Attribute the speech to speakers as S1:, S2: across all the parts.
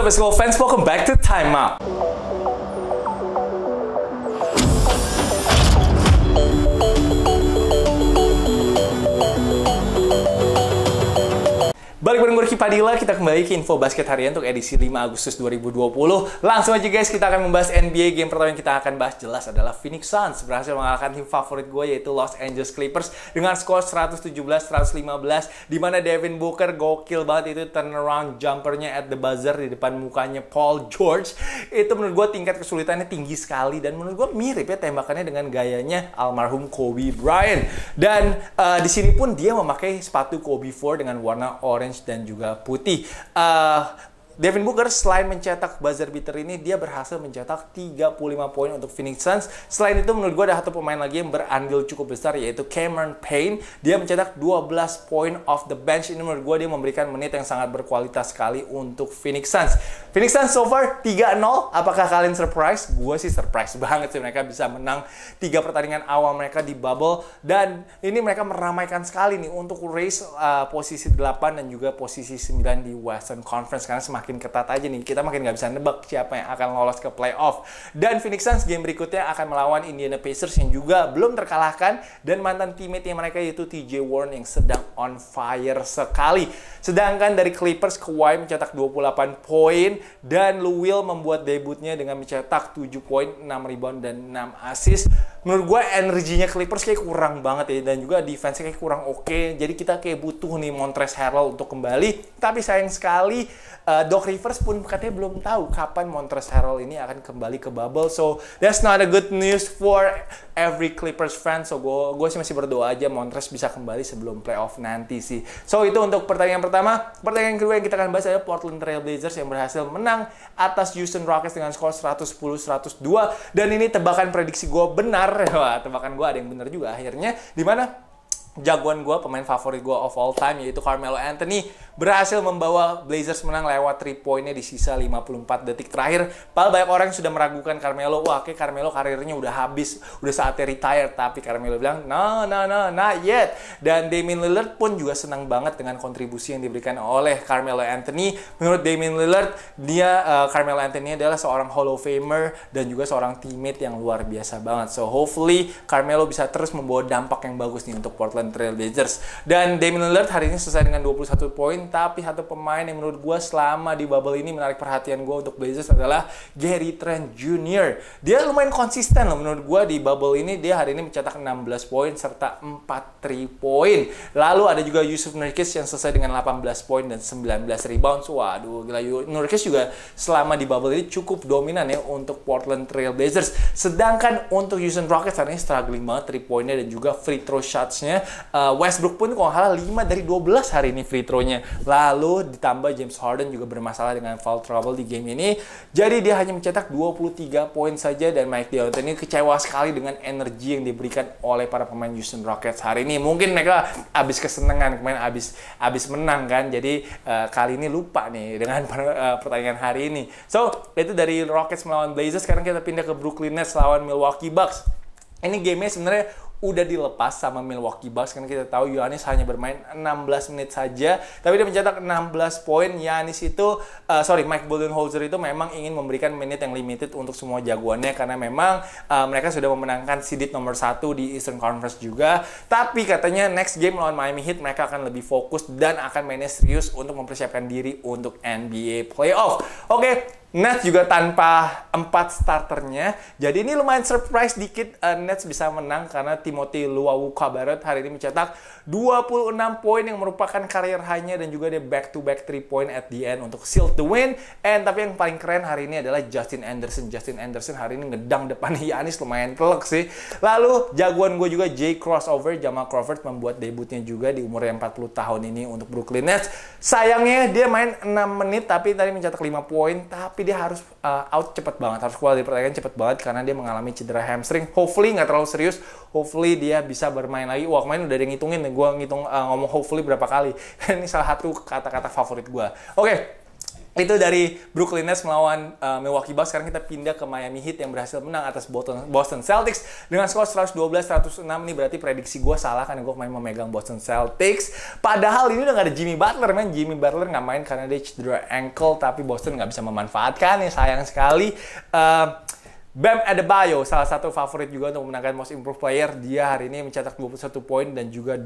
S1: What's up, basketball fans, welcome back to Time Up. Balik Yogi Padilla, kita kembali ke info basket harian untuk edisi 5 Agustus 2020. Langsung aja guys, kita akan membahas NBA. Game pertama yang kita akan bahas jelas adalah Phoenix Suns berhasil mengalahkan tim favorit gue yaitu Los Angeles Clippers dengan skor 117-115 Dimana Devin Booker gokil banget itu turnaround jumpernya at the buzzer di depan mukanya Paul George. Itu menurut gue tingkat kesulitannya tinggi sekali dan menurut gue mirip ya tembakannya dengan gayanya almarhum Kobe Bryant. Dan uh, di sini pun dia memakai sepatu Kobe 4 dengan warna orange dan juga juga putih. Uh, Devin Booker selain mencetak buzzer beater ini, dia berhasil mencetak 35 poin untuk Phoenix Suns. Selain itu, menurut gue ada satu pemain lagi yang berandil cukup besar, yaitu Cameron Payne. Dia mencetak 12 poin off the bench. Ini menurut gue dia memberikan menit yang sangat berkualitas sekali untuk Phoenix Suns. Phoenix Suns so far 3-0. Apakah kalian surprise? Gue sih surprise banget sih mereka bisa menang tiga pertandingan awal mereka di bubble. Dan ini mereka meramaikan sekali nih untuk race uh, posisi 8 dan juga posisi 9 di Western Conference. Karena semakin makin ketat aja nih. Kita makin nggak bisa nebak siapa yang akan lolos ke playoff. Dan Phoenix Suns game berikutnya akan melawan Indiana Pacers yang juga belum terkalahkan dan mantan teammate mereka yaitu TJ Warren yang sedang on fire sekali. Sedangkan dari Clippers, Kawhi mencetak 28 poin dan Lou Will membuat debutnya dengan mencetak 7 poin, 6 rebound, dan 6 assist. Menurut gue energinya Clippers kayak kurang banget ya dan juga defense kayak kurang oke. Okay. Jadi kita kayak butuh nih Montrezl Harrell untuk kembali. Tapi sayang sekali uh, Doc Rivers pun katanya belum tahu kapan Montrezl Harrell ini akan kembali ke bubble. So that's not a good news for every Clippers fan. So gue gue sih masih berdoa aja Montrez bisa kembali sebelum playoff nanti sih. So itu untuk pertanyaan pertama. pertanyaan kedua yang kita akan bahas adalah Portland Trail Blazers yang berhasil menang atas Houston Rockets dengan skor 110-102 dan ini tebakan prediksi gue benar. Wah, tebakan gue ada yang benar juga akhirnya. Dimana jagoan gue, pemain favorit gue of all time yaitu Carmelo Anthony berhasil membawa Blazers menang lewat 3 poinnya di sisa 54 detik terakhir. Padahal banyak orang yang sudah meragukan Carmelo, wah kayak Carmelo karirnya udah habis, udah saatnya retire. Tapi Carmelo bilang, no, no, no, not yet. Dan Damian Lillard pun juga senang banget dengan kontribusi yang diberikan oleh Carmelo Anthony. Menurut Damian Lillard, dia uh, Carmelo Anthony adalah seorang Hall of Famer dan juga seorang teammate yang luar biasa banget. So hopefully Carmelo bisa terus membawa dampak yang bagus nih untuk Portland Trail Blazers. Dan Damian Lillard hari ini selesai dengan 21 poin, tapi satu pemain yang menurut gue selama di bubble ini menarik perhatian gue untuk Blazers adalah Gary Trent Jr. Dia lumayan konsisten loh menurut gue di bubble ini. Dia hari ini mencetak 16 poin serta 4 3 poin. Lalu ada juga Yusuf Nurkic yang selesai dengan 18 poin dan 19 rebounds. Waduh, gila Nurkic juga selama di bubble ini cukup dominan ya untuk Portland Trail Blazers. Sedangkan untuk Houston Rockets hari ini struggling banget 3 poinnya dan juga free throw shotsnya. Uh, Westbrook pun kalau salah 5 dari 12 hari ini free throw-nya. Lalu ditambah James Harden juga bermasalah dengan foul trouble di game ini. Jadi dia hanya mencetak 23 poin saja dan Mike D'Antoni ini kecewa sekali dengan energi yang diberikan oleh para pemain Houston Rockets hari ini. Mungkin mereka habis kesenangan kemarin habis habis menang kan. Jadi uh, kali ini lupa nih dengan per, uh, pertandingan hari ini. So, itu dari Rockets melawan Blazers. Sekarang kita pindah ke Brooklyn Nets lawan Milwaukee Bucks. Ini gamenya sebenarnya udah dilepas sama Milwaukee Bucks karena kita tahu Yohanes hanya bermain 16 menit saja tapi dia mencetak 16 poin Yohanes itu uh, sorry Mike Budenholzer itu memang ingin memberikan menit yang limited untuk semua jagoannya karena memang uh, mereka sudah memenangkan seeded nomor satu di Eastern Conference juga tapi katanya next game lawan Miami Heat mereka akan lebih fokus dan akan mainnya serius untuk mempersiapkan diri untuk NBA playoff oke okay, Nets juga tanpa empat starternya. Jadi ini lumayan surprise dikit uh, Nets bisa menang karena Timothy Luau Kabaret hari ini mencetak 26 poin yang merupakan karir hanya dan juga dia back to back 3 point at the end untuk seal the win. And tapi yang paling keren hari ini adalah Justin Anderson. Justin Anderson hari ini ngedang depan Yanis lumayan kelek sih. Lalu jagoan gue juga Jay Crossover Jamal Crawford membuat debutnya juga di umur yang 40 tahun ini untuk Brooklyn Nets. Sayangnya dia main 6 menit tapi tadi mencetak 5 poin tapi tapi dia harus uh, out cepet banget, harus keluar dari pertandingan cepet banget karena dia mengalami cedera hamstring. Hopefully nggak terlalu serius, hopefully dia bisa bermain lagi. Wah kemarin udah ada yang ngitungin, gue ngitung uh, ngomong hopefully berapa kali. Ini salah satu kata-kata favorit gue. Oke, okay, itu dari Brooklyn Nets melawan uh, Milwaukee Bucks. Sekarang kita pindah ke Miami Heat yang berhasil menang atas Boston, Celtics dengan skor 112-106. Ini berarti prediksi gue salah karena gue main memegang Boston Celtics. Padahal ini udah gak ada Jimmy Butler, man. Jimmy Butler nggak main karena dia cedera ankle, tapi Boston gak bisa memanfaatkan. Ya sayang sekali. Uh, Bam Adebayo, salah satu favorit juga untuk memenangkan Most Improved Player. Dia hari ini mencetak 21 poin dan juga 12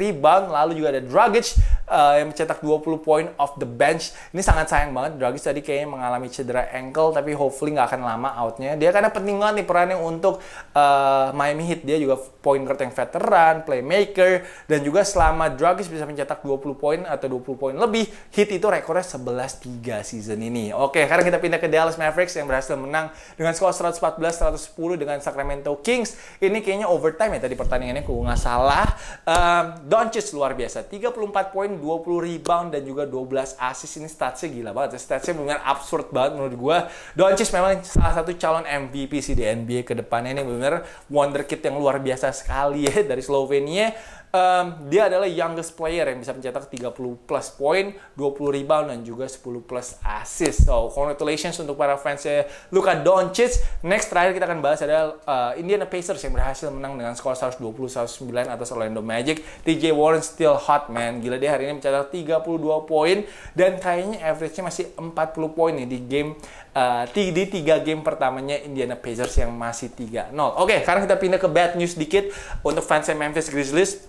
S1: rebound. Lalu juga ada Dragic uh, yang mencetak 20 poin off the bench. Ini sangat sayang banget. Dragic tadi kayaknya mengalami cedera ankle tapi hopefully nggak akan lama outnya. Dia karena penting banget nih perannya untuk uh, Miami Heat. Dia juga point guard yang veteran, playmaker, dan juga selama Dragic bisa mencetak 20 poin atau 20 poin lebih, hit itu rekornya 11-3 season ini. Oke, sekarang kita pindah ke Dallas Mavericks yang berhasil menang dengan skor 114-110 dengan Sacramento Kings. Ini kayaknya overtime ya tadi pertandingannya, kalau nggak salah. Um, Doncic luar biasa, 34 poin, 20 rebound, dan juga 12 assist. Ini statsnya gila banget, ya, statsnya benar absurd banget menurut gue. Doncic memang salah satu calon MVP sih di NBA ke depannya. Ini benar wonder kid yang luar biasa sekali ya dari Slovenia. Um, dia adalah youngest player yang bisa mencetak 30 plus poin, 20 rebound dan juga 10 plus assist. So, congratulations untuk para fansnya Luka Doncic. Next terakhir kita akan bahas adalah uh, Indiana Pacers yang berhasil menang dengan skor 120-109 atas Orlando Magic. TJ Warren still hot man. Gila dia hari ini mencetak 32 poin dan kayaknya average-nya masih 40 poin nih di game uh, di tiga game pertamanya Indiana Pacers yang masih 3-0. Oke, okay, sekarang kita pindah ke bad news dikit untuk fans Memphis Grizzlies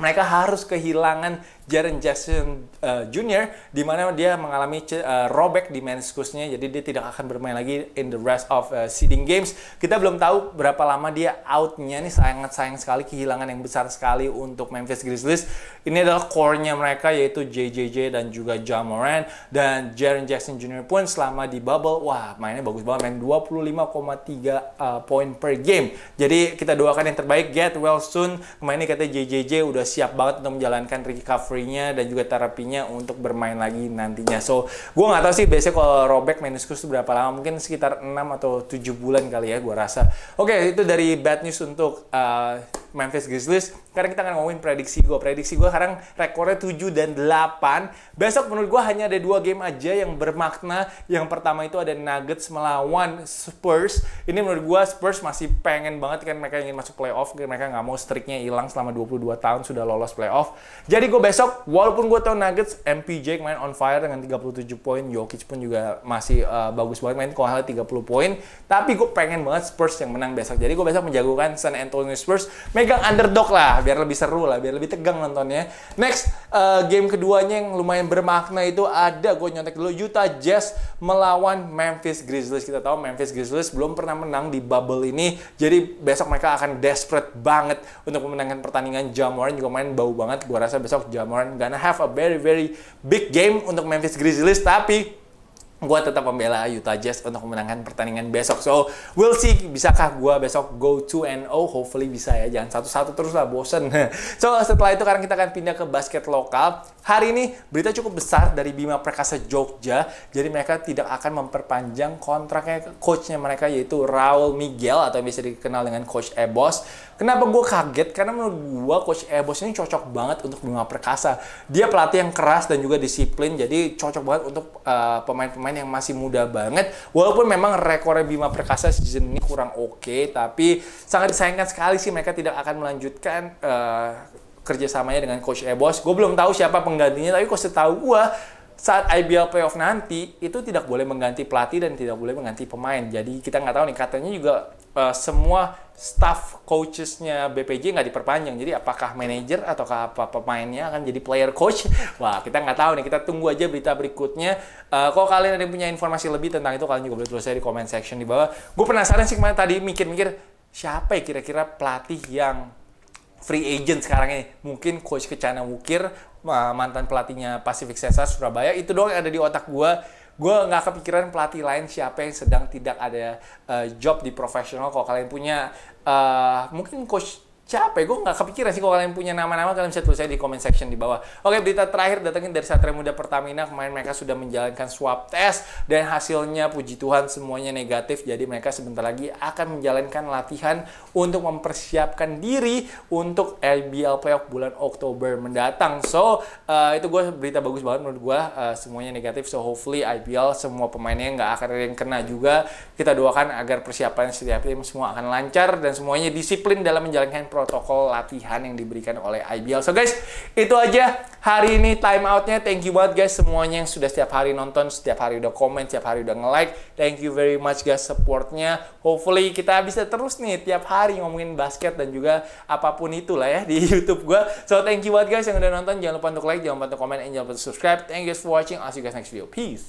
S1: mereka harus kehilangan Jaren Jackson uh, eh, Jr. di mana dia mengalami uh, eh, robek di meniskusnya jadi dia tidak akan bermain lagi in the rest of uh, seeding games. Kita belum tahu berapa lama dia outnya nih sangat sayang sekali kehilangan yang besar sekali untuk Memphis Grizzlies. Ini adalah core-nya mereka yaitu JJJ dan juga John Moran dan Jaren Jackson Jr. pun selama di bubble wah mainnya bagus banget main 25,3 uh, poin per game. Jadi kita doakan yang terbaik get well soon. Kemarin ini katanya JJJ udah udah siap banget untuk menjalankan recovery-nya dan juga terapinya untuk bermain lagi nantinya. So, gue nggak tahu sih biasanya kalau robek meniskus itu berapa lama, mungkin sekitar 6 atau 7 bulan kali ya gue rasa. Oke, okay, itu dari bad news untuk uh, Memphis Grizzlies. Sekarang kita akan ngomongin prediksi gue. Prediksi gue sekarang rekornya 7 dan 8. Besok menurut gue hanya ada dua game aja yang bermakna. Yang pertama itu ada Nuggets melawan Spurs. Ini menurut gue Spurs masih pengen banget kan mereka ingin masuk playoff. Mereka nggak mau streaknya hilang selama 22 tahun sudah lolos playoff. Jadi gue besok walaupun gue tau Nuggets MPJ main on fire dengan 37 poin. Jokic pun juga masih uh, bagus banget main kohal 30 poin. Tapi gue pengen banget Spurs yang menang besok. Jadi gue besok menjagokan San Antonio Spurs. Make megang underdog lah biar lebih seru lah biar lebih tegang nontonnya next uh, game keduanya yang lumayan bermakna itu ada gue nyontek dulu Utah Jazz melawan Memphis Grizzlies kita tahu Memphis Grizzlies belum pernah menang di bubble ini jadi besok mereka akan desperate banget untuk memenangkan pertandingan Jamoran juga main bau banget gue rasa besok Jamoran gonna have a very very big game untuk Memphis Grizzlies tapi gue tetap membela Utah Jazz untuk memenangkan pertandingan besok. So, we'll see bisakah gue besok go to and oh, hopefully bisa ya. Jangan satu-satu terus lah, bosen. so, setelah itu sekarang kita akan pindah ke basket lokal. Hari ini berita cukup besar dari Bima Perkasa Jogja, jadi mereka tidak akan memperpanjang kontraknya coachnya mereka yaitu Raul Miguel atau yang biasa dikenal dengan Coach Ebos. Kenapa gue kaget? Karena menurut gue Coach Ebos ini cocok banget untuk Bima Perkasa. Dia pelatih yang keras dan juga disiplin, jadi cocok banget untuk eh, pemain-pemain uh, yang masih muda banget. Walaupun memang rekornya Bima Perkasa season ini kurang oke, okay, tapi sangat disayangkan sekali sih mereka tidak akan melanjutkan uh, kerjasamanya dengan Coach Ebos. Gue belum tahu siapa penggantinya, tapi kok setahu gue saat IBL playoff nanti itu tidak boleh mengganti pelatih dan tidak boleh mengganti pemain. Jadi kita nggak tahu nih katanya juga uh, semua staff coachesnya BPJ nggak diperpanjang. Jadi apakah manajer ataukah apa pemainnya akan jadi player coach? Wah kita nggak tahu nih. Kita tunggu aja berita berikutnya. Uh, kalau kalian ada yang punya informasi lebih tentang itu kalian juga boleh tulis di comment section di bawah. Gue penasaran sih kemarin tadi mikir-mikir siapa ya kira-kira pelatih yang free agent sekarang ini. Mungkin coach ke China Wukir, mantan pelatihnya Pacific Cesar Surabaya, itu doang yang ada di otak gue. Gue nggak kepikiran pelatih lain siapa yang sedang tidak ada uh, job di profesional. Kalau kalian punya, uh, mungkin coach capek gue nggak kepikiran sih kalau kalian punya nama-nama kalian bisa tulis aja di comment section di bawah oke berita terakhir datangin dari Satria Muda Pertamina kemarin mereka sudah menjalankan swab test dan hasilnya puji Tuhan semuanya negatif jadi mereka sebentar lagi akan menjalankan latihan untuk mempersiapkan diri untuk LBL playoff bulan Oktober mendatang so uh, itu gue berita bagus banget menurut gue uh, semuanya negatif so hopefully ibl semua pemainnya nggak akan yang kena juga kita doakan agar persiapan setiap tim semua akan lancar dan semuanya disiplin dalam menjalankan protokol latihan yang diberikan oleh IBL. So guys, itu aja hari ini time outnya. Thank you banget guys semuanya yang sudah setiap hari nonton, setiap hari udah komen, setiap hari udah nge-like. Thank you very much guys supportnya. Hopefully kita bisa terus nih tiap hari ngomongin basket dan juga apapun itulah ya di YouTube gua. So thank you banget guys yang udah nonton. Jangan lupa untuk like, jangan lupa untuk komen, and jangan lupa untuk subscribe. Thank you guys for watching. I'll see you guys next video. Peace.